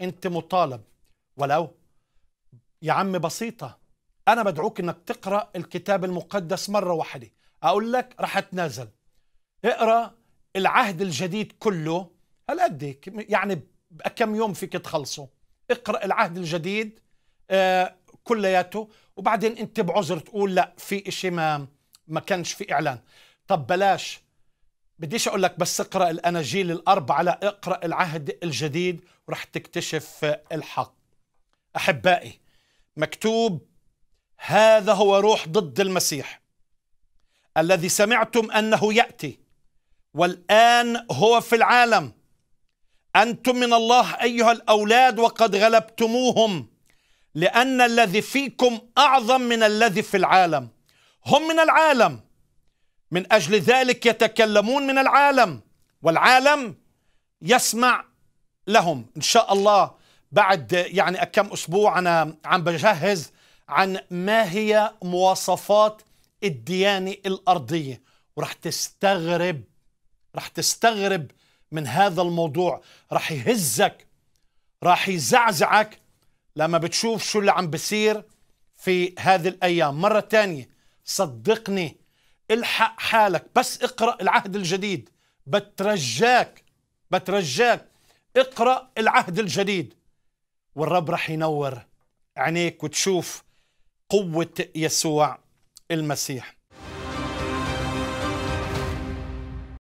انت مطالب ولو يا عم بسيطة أنا بدعوك إنك تقرأ الكتاب المقدس مرة واحدة أقول لك رح أتنازل اقرأ العهد الجديد كله هل قد إيه؟ يعني بكم يوم فيك تخلصه اقرأ العهد الجديد آه كلياته وبعدين أنت بعذر تقول لا في إشي ما ما كانش في إعلان طب بلاش بديش اقول لك بس اقرا الاناجيل الاربعه لا اقرا العهد الجديد ورح تكتشف الحق احبائي مكتوب هذا هو روح ضد المسيح الذي سمعتم انه ياتي والان هو في العالم انتم من الله ايها الاولاد وقد غلبتموهم لان الذي فيكم اعظم من الذي في العالم هم من العالم من اجل ذلك يتكلمون من العالم والعالم يسمع لهم ان شاء الله بعد يعني كم اسبوع انا عم بجهز عن ما هي مواصفات الديانه الارضيه ورح تستغرب رح تستغرب من هذا الموضوع رح يهزك رح يزعزعك لما بتشوف شو اللي عم بصير في هذه الايام مره ثانيه صدقني الحق حالك بس اقرأ العهد الجديد بترجاك بترجاك اقرأ العهد الجديد والرب رح ينور عينيك وتشوف قوة يسوع المسيح